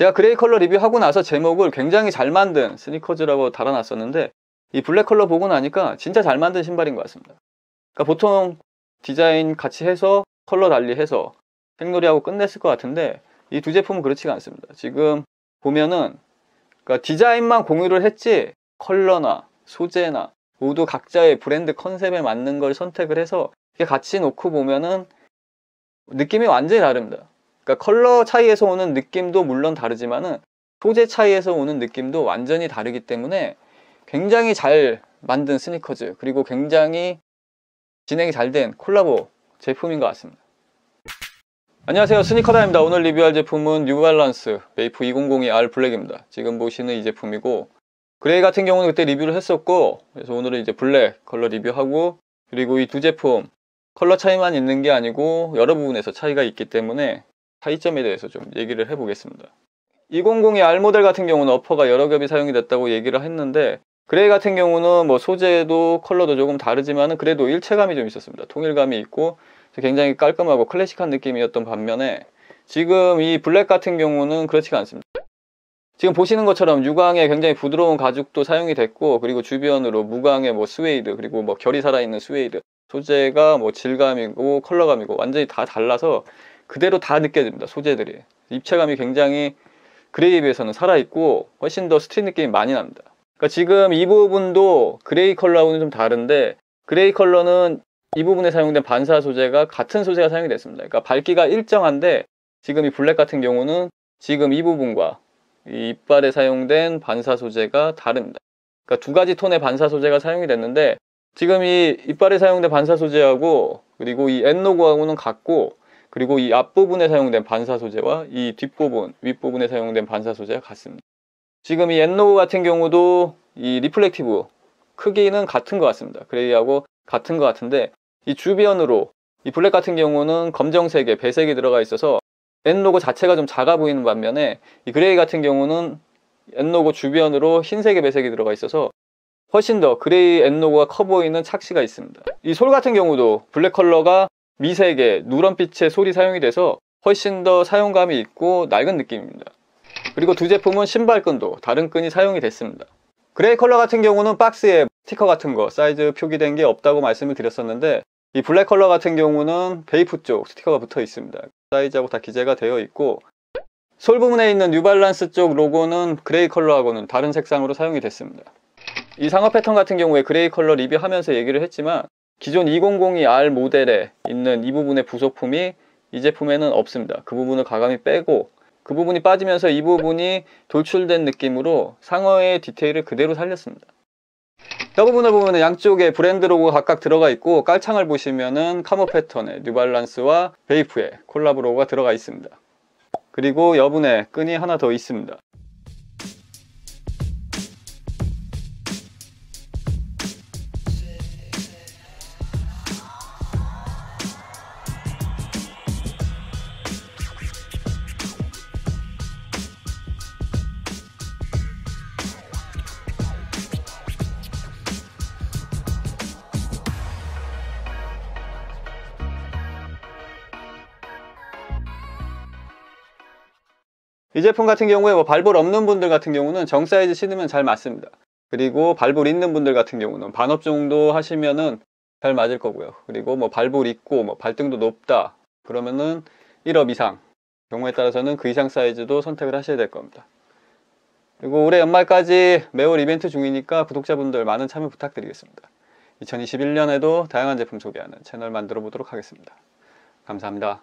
제가 그레이 컬러 리뷰하고 나서 제목을 굉장히 잘 만든 스니커즈라고 달아놨었는데 이 블랙 컬러 보고 나니까 진짜 잘 만든 신발인 것 같습니다. 그러니까 보통 디자인 같이 해서 컬러 달리 해서 생놀이하고 끝냈을 것 같은데 이 두 제품은 그렇지가 않습니다. 지금 보면은 그러니까 디자인만 공유를 했지 컬러나 소재나 모두 각자의 브랜드 컨셉에 맞는 걸 선택을 해서 같이 놓고 보면은 느낌이 완전히 다릅니다. 그러니까 컬러 차이에서 오는 느낌도 물론 다르지만은 소재 차이에서 오는 느낌도 완전히 다르기 때문에 굉장히 잘 만든 스니커즈 그리고 굉장히 진행이 잘 된 콜라보 제품인 것 같습니다. 안녕하세요 스니커다입니다. 오늘 리뷰할 제품은 뉴발란스 메이프 2002R 블랙입니다. 지금 보시는 이 제품이고 그레이 같은 경우는 그때 리뷰를 했었고 그래서 오늘은 이제 블랙 컬러 리뷰하고 그리고 이 두 제품 컬러 차이만 있는 게 아니고 여러 부분에서 차이가 있기 때문에 차이점에 대해서 좀 얘기를 해보겠습니다. 200의 R 모델 같은 경우는 어퍼가 여러 겹이 사용이 됐다고 얘기를 했는데 그레이 같은 경우는 뭐 소재도 컬러도 조금 다르지만 그래도 일체감이 좀 있었습니다. 통일감이 있고 굉장히 깔끔하고 클래식한 느낌이었던 반면에 지금 이 블랙 같은 경우는 그렇지가 않습니다. 지금 보시는 것처럼 유광에 굉장히 부드러운 가죽도 사용이 됐고 그리고 주변으로 무광의 뭐 스웨이드 그리고 뭐 결이 살아있는 스웨이드 소재가 뭐 질감이고 컬러감이고 완전히 다 달라서 그대로 다 느껴집니다. 소재들이. 입체감이 굉장히 그레이에 비해서는 살아있고 훨씬 더 스트릿 느낌이 많이 납니다. 그러니까 지금 이 부분도 그레이 컬러하고는 좀 다른데 그레이 컬러는 이 부분에 사용된 반사 소재가 같은 소재가 사용이 됐습니다. 그러니까 밝기가 일정한데 지금 이 블랙 같은 경우는 지금 이 부분과 이 이빨에 사용된 반사 소재가 다릅니다. 그러니까 두 가지 톤의 반사 소재가 사용이 됐는데 지금 이 이빨에 사용된 반사 소재하고 그리고 이엔노고하고는 같고 그리고 이 앞부분에 사용된 반사 소재와 이 뒷부분, 윗부분에 사용된 반사 소재가 같습니다. 지금 이 엔노우 같은 경우도 이 리플렉티브 크기는 같은 것 같습니다. 그레이하고 같은 것 같은데 이 주변으로 이 블랙 같은 경우는 검정색에 배색이 들어가 있어서 엔노고 자체가 좀 작아 보이는 반면에 이 그레이 같은 경우는 엔노고 주변으로 흰색의 배색이 들어가 있어서 훨씬 더 그레이 엔노고가커 보이는 착시가 있습니다. 이 솔 같은 경우도 블랙 컬러가 미세계, 누런빛의 소리 사용이 돼서 훨씬 더 사용감이 있고 낡은 느낌입니다. 그리고 두 제품은 신발끈도 다른 끈이 사용이 됐습니다. 그레이 컬러 같은 경우는 박스에 스티커 같은 거 사이즈 표기된 게 없다고 말씀을 드렸었는데 이 블랙 컬러 같은 경우는 베이프 쪽 스티커가 붙어 있습니다. 사이즈하고 다 기재가 되어 있고 솔 부분에 있는 뉴발란스 쪽 로고는 그레이 컬러하고는 다른 색상으로 사용이 됐습니다. 이 상어 패턴 같은 경우에 그레이 컬러 리뷰하면서 얘기를 했지만 기존 2002R 모델에 있는 이 부분의 부속품이 이 제품에는 없습니다. 그 부분을 과감히 빼고 그 부분이 빠지면서 이 부분이 돌출된 느낌으로 상어의 디테일을 그대로 살렸습니다. 대부분을 보면 양쪽에 브랜드 로고가 각각 들어가 있고 깔창을 보시면은 카모 패턴의 뉴발란스와 베이프의 콜라보 로고가 들어가 있습니다. 그리고 여분의 끈이 하나 더 있습니다. 이 제품 같은 경우에 뭐 발볼 없는 분들 같은 경우는 정 사이즈 신으면 잘 맞습니다. 그리고 발볼 있는 분들 같은 경우는 반업 정도 하시면은 잘 맞을 거고요. 그리고 뭐 발볼 있고 뭐 발등도 높다 그러면은 1업 이상 경우에 따라서는 그 이상 사이즈도 선택을 하셔야 될 겁니다. 그리고 올해 연말까지 매월 이벤트 중이니까 구독자분들 많은 참여 부탁드리겠습니다. 2021년에도 다양한 제품 소개하는 채널 만들어 보도록 하겠습니다. 감사합니다.